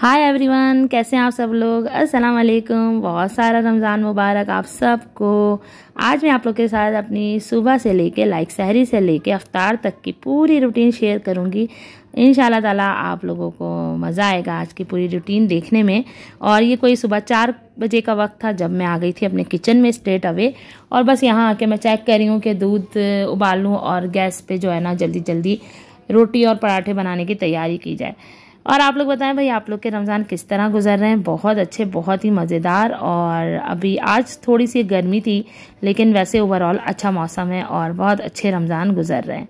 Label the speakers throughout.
Speaker 1: hi everyone कैसे हैं आप सब लोग अस्सलाम वालेकुम बहुत सारा रमज़ान मुबारक आप सबको आज मैं आप लोग के साथ अपनी सुबह से लेके लाइक सहरी से लेके अफ्तार तक की पूरी रूटीन शेयर करूँगी इन ताला आप लोगों को मज़ा आएगा आज की पूरी रूटीन देखने में और ये कोई सुबह चार बजे का वक्त था जब मैं आ गई थी अपने किचन में स्ट्रेट अवे और बस यहाँ आके मैं चेक कर रही हूँ कि दूध उबालूँ और गैस पर जो है ना जल्दी जल्दी रोटी और पराठे बनाने की तैयारी की जाए और आप लोग बताएं भाई आप लोग के रमज़ान किस तरह गुजर रहे हैं बहुत अच्छे बहुत ही मज़ेदार और अभी आज थोड़ी सी गर्मी थी लेकिन वैसे ओवरऑल अच्छा मौसम है और बहुत अच्छे रमज़ान गुजर रहे हैं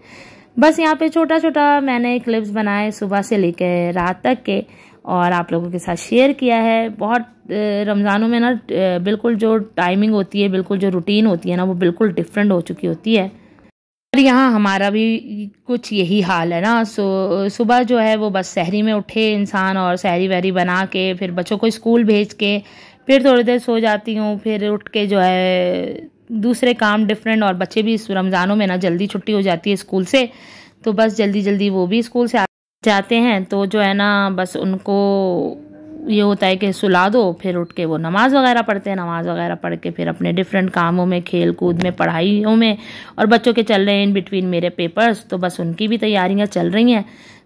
Speaker 1: बस यहाँ पे छोटा छोटा मैंने क्लिप्स बनाए सुबह से लेकर रात तक के और आप लोगों के साथ शेयर किया है बहुत रमज़ानों में ना बिल्कुल जो टाइमिंग होती है बिल्कुल जो रूटीन होती है ना वो बिल्कुल डिफरेंट हो चुकी होती है और यहाँ हमारा भी कुछ यही हाल है ना सो सुबह जो है वो बस शहरी में उठे इंसान और शहरी वहरी बना के फिर बच्चों को स्कूल भेज के फिर थोड़ी देर सो जाती हूँ फिर उठ के जो है दूसरे काम डिफरेंट और बच्चे भी इस रमज़ानों में ना जल्दी छुट्टी हो जाती है स्कूल से तो बस जल्दी जल्दी वो भी स्कूल से जाते हैं तो जो है ना बस उनको ये होता है कि सुला दो फिर उठ के वो नमाज़ वगैरह पढ़ते हैं नमाज़ वगैरह पढ़ के फिर अपने डिफरेंट कामों में खेल कूद में पढ़ाइयों में और बच्चों के चल रहे हैं इन बिटवीन मेरे पेपर्स तो बस उनकी भी तैयारियाँ चल रही हैं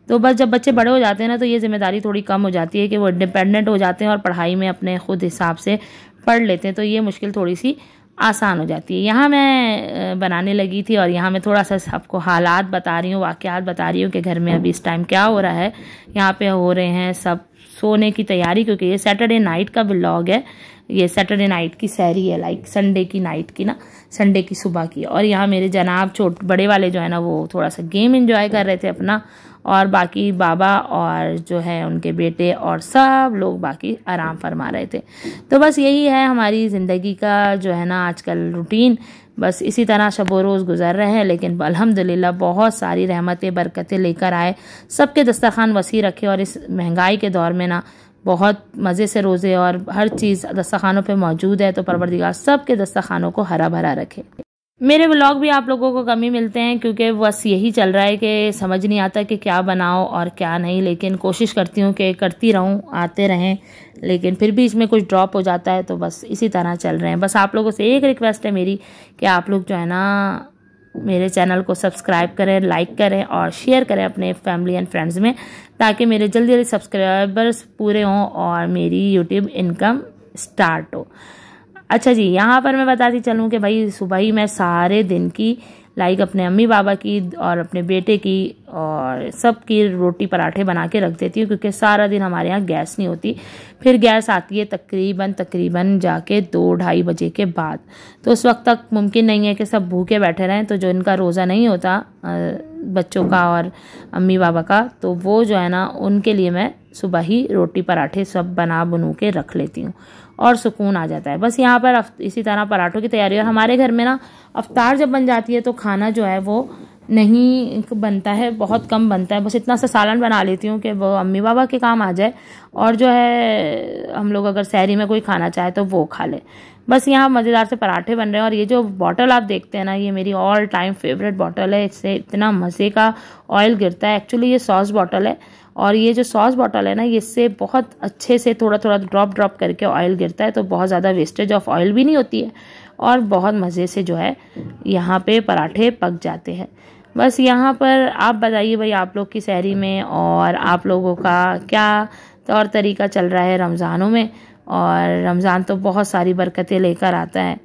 Speaker 1: तो बस जब बच्चे बड़े हो जाते हैं ना तो ये जिम्मेदारी थोड़ी कम हो जाती है कि वो इंडिपेंडेंट हो जाते हैं और पढ़ाई में अपने खुद हिसाब से पढ़ लेते हैं तो ये मुश्किल थोड़ी सी आसान हो जाती है यहाँ मैं बनाने लगी थी और यहाँ मैं थोड़ा सा आपको हालात बता रही हूँ वाक़ात बता रही हूँ कि घर में अभी इस टाइम क्या हो रहा है यहाँ पे हो रहे हैं सब सोने की तैयारी क्योंकि ये सैटरडे नाइट का ब्लॉग है ये सैटरडे नाइट की सैरी है लाइक संडे की नाइट की ना संडे की सुबह की और यहाँ मेरे जनाब छोट बड़े वाले जो है ना वो थोड़ा सा गेम इन्जॉय कर रहे थे अपना और बाकी बाबा और जो है उनके बेटे और सब लोग बाकी आराम फरमा रहे थे तो बस यही है हमारी ज़िंदगी का जो है ना आजकल रूटीन बस इसी तरह शबो रोज़ गुजर रहे हैं लेकिन अलहमदिल्ला बहुत सारी रहमतें बरकतें लेकर आए सबके दस्तरखान वसी रखे और इस महंगाई के दौर में ना बहुत मज़े से रोज़े और हर चीज़ दस्तखानों पे मौजूद है तो परवरदिगार सब के दस्तखानों को हरा भरा रखे मेरे व्लॉग भी आप लोगों को कमी मिलते हैं क्योंकि बस यही चल रहा है कि समझ नहीं आता कि क्या बनाओ और क्या नहीं लेकिन कोशिश करती हूँ कि करती रहूँ आते रहें लेकिन फिर भी इसमें कुछ ड्रॉप हो जाता है तो बस इसी तरह चल रहे हैं बस आप लोगों से एक रिक्वेस्ट है मेरी कि आप लोग जो है ना मेरे चैनल को सब्सक्राइब करें लाइक करें और शेयर करें अपने फैमिली एंड फ्रेंड्स में ताकि मेरे जल्दी जल्दी सब्सक्राइबर्स पूरे हों और मेरी यूट्यूब इनकम स्टार्ट हो अच्छा जी यहाँ पर मैं बताती चलूँ कि भाई सुबह ही मैं सारे दिन की लाइक अपने अम्मी बाबा की और अपने बेटे की और सब की रोटी पराठे बना के रख देती हूँ क्योंकि सारा दिन हमारे यहाँ गैस नहीं होती फिर गैस आती है तकरीबन तकरीबन जाके दो ढाई बजे के बाद तो उस वक्त तक मुमकिन नहीं है कि सब भूखे बैठे रहें तो जो इनका रोज़ा नहीं होता बच्चों का और अम्मी बाबा का तो वो जो है ना उनके लिए मैं सुबह ही रोटी पराठे सब बना बनू के रख लेती हूँ और सुकून आ जाता है बस यहाँ पर इसी तरह पराठों की तैयारी और हमारे घर में ना अवतार जब बन जाती है तो खाना जो है वो नहीं बनता है बहुत कम बनता है बस इतना सा सालन बना लेती हूँ कि वो अम्मी बाबा के काम आ जाए और जो है हम लोग अगर शहरी में कोई खाना चाहे तो वो खा ले बस यहाँ मज़ेदार से पराठे बन रहे हैं और ये जो बॉटल आप देखते हैं ना ये मेरी ऑल टाइम फेवरेट बॉटल है इससे इतना मज़े का ऑयल गिरता है एक्चुअली ये सॉस बॉटल है और ये जो सॉस बॉटल है ना इससे बहुत अच्छे से थोड़ा थोड़ा ड्रॉप ड्रॉप करके ऑयल गिरता है तो बहुत ज़्यादा वेस्टेज ऑफ ऑयल भी नहीं होती है और बहुत मज़े से जो है यहाँ पे पराठे पक जाते हैं बस यहाँ पर आप बताइए भाई आप लोग की शहरी में और आप लोगों का क्या तौर तरीका चल रहा है रमज़ानों में और रमज़ान तो बहुत सारी बरकतें लेकर आता है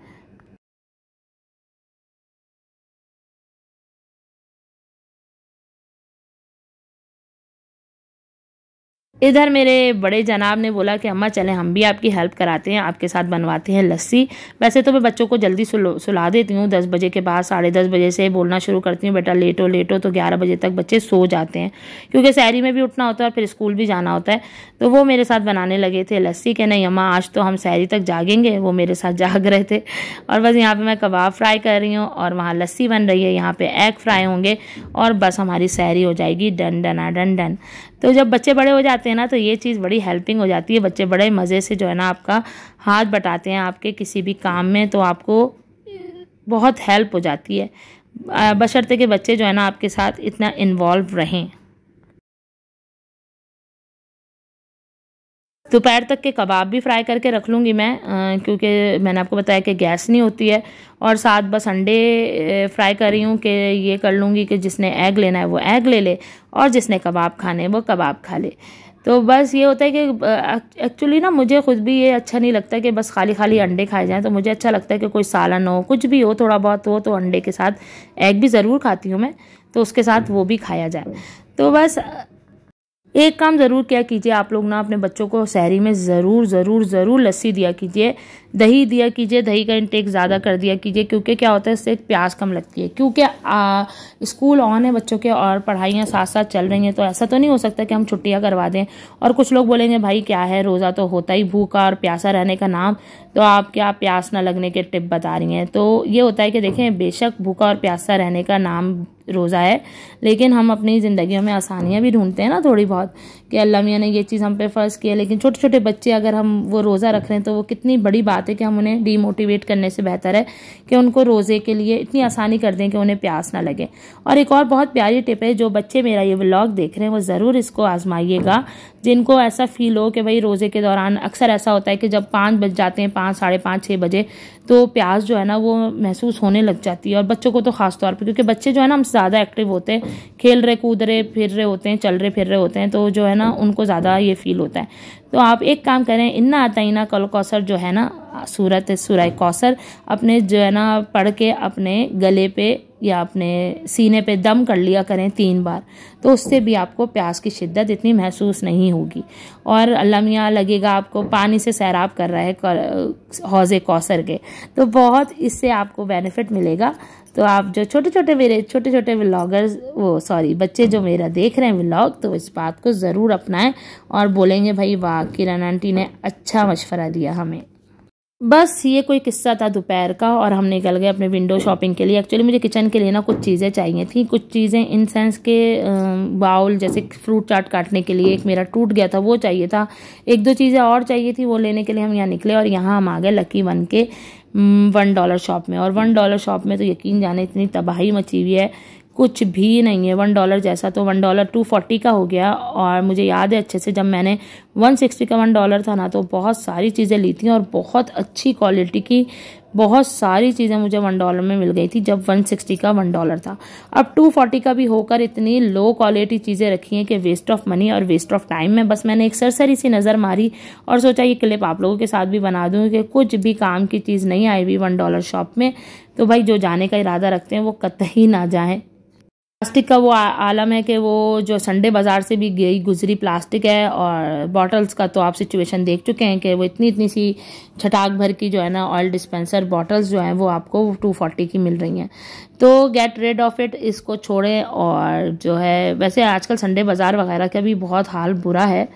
Speaker 1: इधर मेरे बड़े जनाब ने बोला कि अम्मा चलें हम भी आपकी हेल्प कराते हैं आपके साथ बनवाते हैं लस्सी वैसे तो मैं बच्चों को जल्दी सुला देती हूँ दस बजे के बाद साढ़े दस बजे से बोलना शुरू करती हूँ बेटा लेटो लेटो तो ग्यारह बजे तक बच्चे सो जाते हैं क्योंकि शहरी में भी उठना होता है और फिर स्कूल भी जाना होता है तो वो मेरे साथ बनाने लगे थे लस्सी के नहीं अम्मा आज तो हम शहरी तक जागेंगे वो मेरे साथ जाग रहे थे और बस यहाँ पर मैं कबाब फ्राई कर रही हूँ और वहाँ लस्सी बन रही है यहाँ पर एग फ्राई होंगे और बस हमारी सैरी हो जाएगी डन डना डन डन तो जब बच्चे बड़े हो जाते हैं ना तो ये चीज़ बड़ी हेल्पिंग हो जाती है बच्चे बड़े मज़े से जो है ना आपका हाथ बटाते हैं आपके किसी भी काम में तो आपको बहुत हेल्प हो जाती है बशर्ते के बच्चे जो है ना आपके साथ इतना इन्वॉल्व रहें दोपहर तक के कबाब भी फ्राई करके रख लूँगी मैं क्योंकि मैंने आपको बताया कि गैस नहीं होती है और साथ बस अंडे फ्राई कर रही हूँ कि ये कर लूँगी कि जिसने एग लेना है वो एग ले ले और जिसने कबाब खाने वो कबाब खा ले तो बस ये होता है कि एक्चुअली ना मुझे खुद भी ये अच्छा नहीं लगता कि बस खाली खाली अंडे खाए जाएँ तो मुझे अच्छा लगता है कि कोई सालन हो कुछ भी हो थोड़ा बहुत हो तो अंडे के साथ एग भी ज़रूर खाती हूँ मैं तो उसके साथ वो भी खाया जाए तो बस एक काम ज़रूर क्या कीजिए आप लोग ना अपने बच्चों को शहरी में ज़रूर ज़रूर ज़रूर लस्सी दिया कीजिए दही दिया कीजिए दही का इंटेक ज़्यादा कर दिया कीजिए क्योंकि क्या होता है इससे प्यास कम लगती है क्योंकि स्कूल ऑन है बच्चों के और पढ़ाइयाँ साथ साथ चल रही हैं तो ऐसा तो नहीं हो सकता कि हम छुट्टियाँ करवा दें और कुछ लोग बोलेंगे भाई क्या है रोज़ा तो होता ही भूखा और प्यासा रहने का नाम तो आप क्या प्यास ना लगने के टिप बता रही हैं तो ये होता है कि देखें बेशक भूखा और प्यासा रहने का नाम रोज़ा है लेकिन हम अपनी ज़िंदगी में आसानियाँ भी ढूंढते हैं ना थोड़ी बहुत कि अल्लाह मियाँ ने ये चीज़ हम पे फ़र्ज़ किया लेकिन छोटे छोटे बच्चे अगर हम वो रोज़ा रख रहे हैं तो वो कितनी बड़ी बात चाहते कि हम उन्हें डीमोटिवेट करने से बेहतर है कि उनको रोज़े के लिए इतनी आसानी कर दें कि उन्हें प्यास ना लगे और एक और बहुत प्यारी टिप है जो बच्चे मेरा ये व्लॉग देख रहे हैं वो ज़रूर इसको आजमाइएगा जिनको ऐसा फील हो कि भाई रोज़े के दौरान अक्सर ऐसा होता है कि जब पाँच बज जाते हैं पाँच साढ़े पाँच छः बजे तो प्यास जो है ना वो महसूस होने लग जाती है और बच्चों को तो ख़ास तौर पर क्योंकि बच्चे जो है ना हम ज़्यादा एक्टिव होते हैं खेल रहे कूद रहे फिर रहे होते हैं चल रहे फिर रहे होते हैं तो जो है ना उनको ज़्यादा ये फील होता है तो आप एक काम करें इन्ना आतइना कल कौसर जो है ना सूरत सुराय कौसर अपने जो है ना पढ़ के अपने गले पे या अपने सीने पे दम कर लिया करें तीन बार तो उससे भी आपको प्यास की शिद्दत इतनी महसूस नहीं होगी और अल्लाह मियाँ लगेगा आपको पानी से सैराब कर रहा है हौज़े कौसर के तो बहुत इससे आपको बेनिफिट मिलेगा तो आप जो छोटे छोटे मेरे छोटे छोटे व्लॉगर्स वो सॉरी बच्चे जो मेरा देख रहे हैं व्लॉग तो इस बात को ज़रूर अपनाएं और बोलेंगे भाई वाह किरण आंटी ने अच्छा मशवरा दिया हमें बस ये कोई किस्सा था दोपहर का और हम निकल गए अपने विंडो शॉपिंग के लिए एक्चुअली मुझे किचन के लिए ना कुछ चीज़ें चाहिए थी कुछ चीज़ें इन सेंस के बाउल जैसे फ्रूट चाट काटने के लिए एक मेरा टूट गया था वो चाहिए था एक दो चीज़ें और चाहिए थी वो लेने के लिए हम यहाँ निकले और यहाँ हम आ गए लकी वन के वन डॉलर शॉप में और वन डॉलर शॉप में तो यकीन जाने इतनी तबाही मची हुई है कुछ भी नहीं है वन डॉलर जैसा तो वन डॉलर टू फोर्टी का हो गया और मुझे याद है अच्छे से जब मैंने वन सिक्सटी का वन डॉलर था ना तो बहुत सारी चीज़ें ली थी और बहुत अच्छी क्वालिटी की बहुत सारी चीज़ें मुझे वन डॉलर में मिल गई थी जब वन सिक्सटी का वन डॉलर था अब टू फोर्टी का भी होकर इतनी लो क्वालिटी चीज़ें रखी हैं कि वेस्ट ऑफ मनी और वेस्ट ऑफ टाइम में बस मैंने एक सरसरी सी नज़र मारी और सोचा ये क्लिप आप लोगों के साथ भी बना दूँ कि कुछ भी काम की चीज़ नहीं आई हुई वन डॉलर शॉप में तो भाई जो जाने का इरादा रखते हैं वो कतई ना जाएँ प्लास्टिक का वो आलम है कि वो जो संडे बाज़ार से भी गई गुजरी प्लास्टिक है और बॉटल्स का तो आप सिचुएशन देख चुके हैं कि वो इतनी इतनी सी छटाक भर की जो है ना ऑयल डिस्पेंसर बॉटल्स जो हैं वो आपको टू फोर्टी की मिल रही हैं तो गेट रेड ऑफ इट इसको छोड़ें और जो है वैसे आजकल संडे बाज़ार वगैरह का भी बहुत हाल बुरा है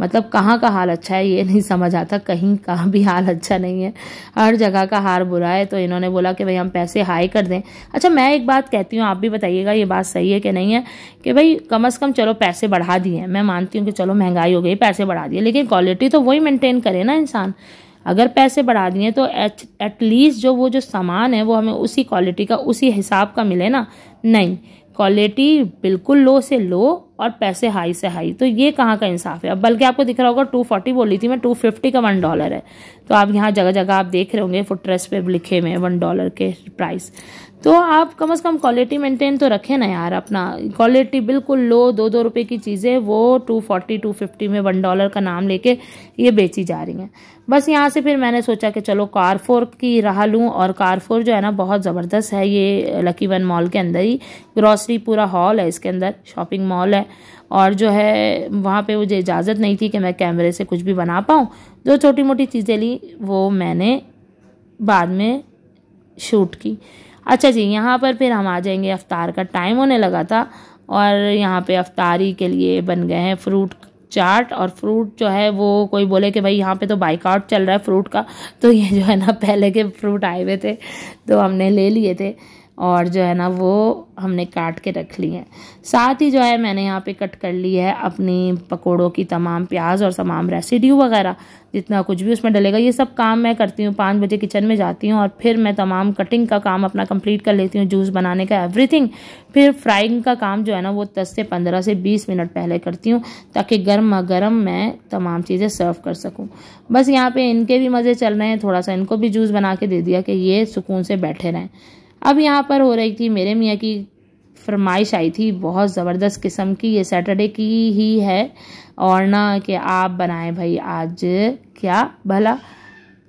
Speaker 1: मतलब कहाँ का हाल अच्छा है ये नहीं समझ आता कहीं का भी हाल अच्छा नहीं है हर जगह का हार बुरा है तो इन्होंने बोला कि भाई हम पैसे हाई कर दें अच्छा मैं एक बात कहती हूँ आप भी बताइएगा ये बात सही है कि नहीं है कि भाई कम अज़ कम चलो पैसे बढ़ा दिए मैं मानती हूँ कि चलो महंगाई हो गई पैसे बढ़ा दिए लेकिन क्वालिटी तो वही मेनटेन करे ना इंसान अगर पैसे बढ़ा दिए तो एटलीस्ट जो वो जो सामान है वो हमें उसी क्वालिटी का उसी हिसाब का मिले ना नहीं क्वालिटी बिल्कुल लो से लो और पैसे हाई से हाई तो ये कहाँ का इंसाफ है अब बल्कि आपको दिख रहा होगा टू फोर्टी बोली थी मैं टू फिफ्टी का वन डॉलर है तो आप यहाँ जगह जगह आप देख रहे होंगे फुटरेस पे लिखे हुए वन डॉलर के प्राइस तो आप कम से कम क्वालिटी मेंटेन तो रखें ना यार अपना क्वालिटी बिल्कुल लो दो दो रुपए की चीज़ें वो टू फोर्टी टू फिफ्टी में वन डॉलर का नाम लेके ये बेची जा रही हैं बस यहाँ से फिर मैंने सोचा कि चलो कारफोर की राह लूँ और कारफोर जो है ना बहुत ज़बरदस्त है ये लकी वन मॉल के अंदर ही ग्रॉसरी पूरा हॉल है इसके अंदर शॉपिंग मॉल है और जो है वहाँ पे मुझे इजाज़त नहीं थी कि मैं कैमरे से कुछ भी बना पाऊँ जो छोटी मोटी चीज़ें ली वो मैंने बाद में शूट की अच्छा जी यहाँ पर फिर हम आ जाएंगे अफ्तार का टाइम होने लगा था और यहाँ पे अफ्तारी के लिए बन गए हैं फ्रूट चाट और फ्रूट जो है वो कोई बोले कि भाई यहाँ पे तो बाइकआउट चल रहा है फ्रूट का तो ये जो है ना पहले के फ्रूट आए हुए थे तो हमने ले लिए थे और जो है ना वो हमने काट के रख ली है साथ ही जो है मैंने यहाँ पे कट कर ली है अपनी पकोड़ों की तमाम प्याज और तमाम रेसिड्यू वगैरह जितना कुछ भी उसमें डलेगा ये सब काम मैं करती हूँ पाँच बजे किचन में जाती हूँ और फिर मैं तमाम कटिंग का काम अपना कंप्लीट कर लेती हूँ जूस बनाने का एवरीथिंग फिर फ्राइंग का काम जो है ना वो दस से पंद्रह से बीस मिनट पहले करती हूँ ताकि गर्म गर्म मैं तमाम चीज़ें सर्व कर सकूँ बस यहाँ पर इनके भी मज़े चल रहे हैं थोड़ा सा इनको भी जूस बना के दे दिया कि ये सुकून से बैठे रहें अब यहाँ पर हो रही थी मेरे मियाँ की फरमाइश आई थी बहुत ज़बरदस्त किस्म की ये सैटरडे की ही है और ना कि आप बनाएं भाई आज क्या भला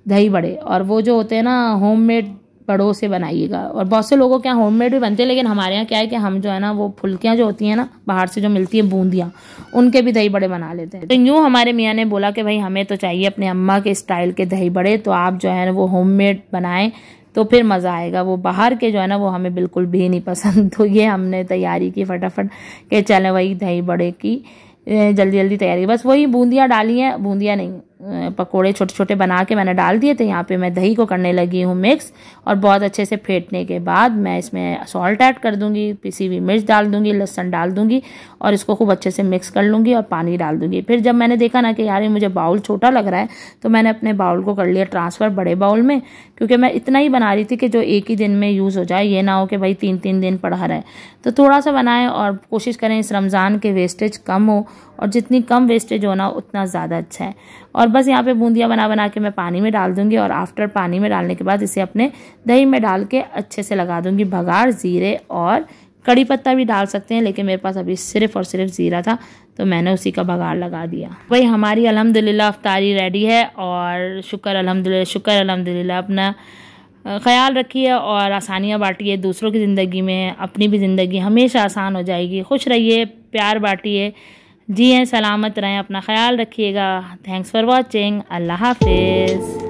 Speaker 1: दही बड़े और वो जो होते हैं ना होममेड बड़ों से बनाइएगा और बहुत से लोगों के यहाँ मेड भी बनते हैं लेकिन हमारे यहाँ क्या है कि हम जो है ना वो फुल्कियाँ जो होती हैं ना बाहर से जो मिलती हैं बूंदियाँ उनके भी दही बड़े बना लेते हैं तो यूँ हमारे मियाँ ने बोला कि भाई हमें तो चाहिए अपने अम्मा के स्टाइल के दही बड़े तो आप जो है ना वो होम मेड बनाएं तो फिर मज़ा आएगा वो बाहर के जो है ना वो हमें बिल्कुल भी नहीं पसंद तो ये हमने तैयारी की फटाफट के चले वही दही बड़े की जल्दी जल्दी तैयारी बस वही बूंदियाँ डाली हैं बूंदियाँ नहीं पकोड़े छोटे छोटे बना के मैंने डाल दिए थे यहाँ पे मैं दही को करने लगी हूँ मिक्स और बहुत अच्छे से फेंटने के बाद मैं इसमें सॉल्ट ऐड कर दूँगी पीसी हुई मिर्च डाल दूँगी लहसन डाल दूँगी और इसको खूब अच्छे से मिक्स कर लूँगी और पानी डाल दूँगी फिर जब मैंने देखा ना कि यार ये मुझे बाउल छोटा लग रहा है तो मैंने अपने बाउल को कर लिया ट्रांसफ़र बड़े बाउल में क्योंकि मैं इतना ही बना रही थी कि जो एक ही दिन में यूज़ हो जाए ये ना हो कि भाई तीन तीन दिन पढ़ा रहे तो थोड़ा सा बनाएं और कोशिश करें इस रमज़ान के वेस्टेज कम हो और जितनी कम वेस्टेज होना उतना ज़्यादा अच्छा है और बस यहाँ पे बूंदियाँ बना बना के मैं पानी में डाल दूँगी और आफ्टर पानी में डालने के बाद इसे अपने दही में डाल के अच्छे से लगा दूँगी भगाड़ ज़ीरे और कड़ी पत्ता भी डाल सकते हैं लेकिन मेरे पास अभी सिर्फ और सिर्फ ज़ीरा था तो मैंने उसी का भगाड़ लगा दिया भाई हमारी अलहमदिल्ला अफ्तारी रेडी है और शुक्र अलहमदिल्ला शुक्र अलहमदिल्ला अपना ख्याल रखिए और आसानियाँ बांटिए दूसरों की ज़िंदगी में अपनी भी ज़िंदगी हमेशा आसान हो जाएगी खुश रहिए प्यार बांटिए जी हैं सलामत रहें अपना ख्याल रखिएगा थैंक्स फॉर वॉचिंग अल्लाह हाफिज़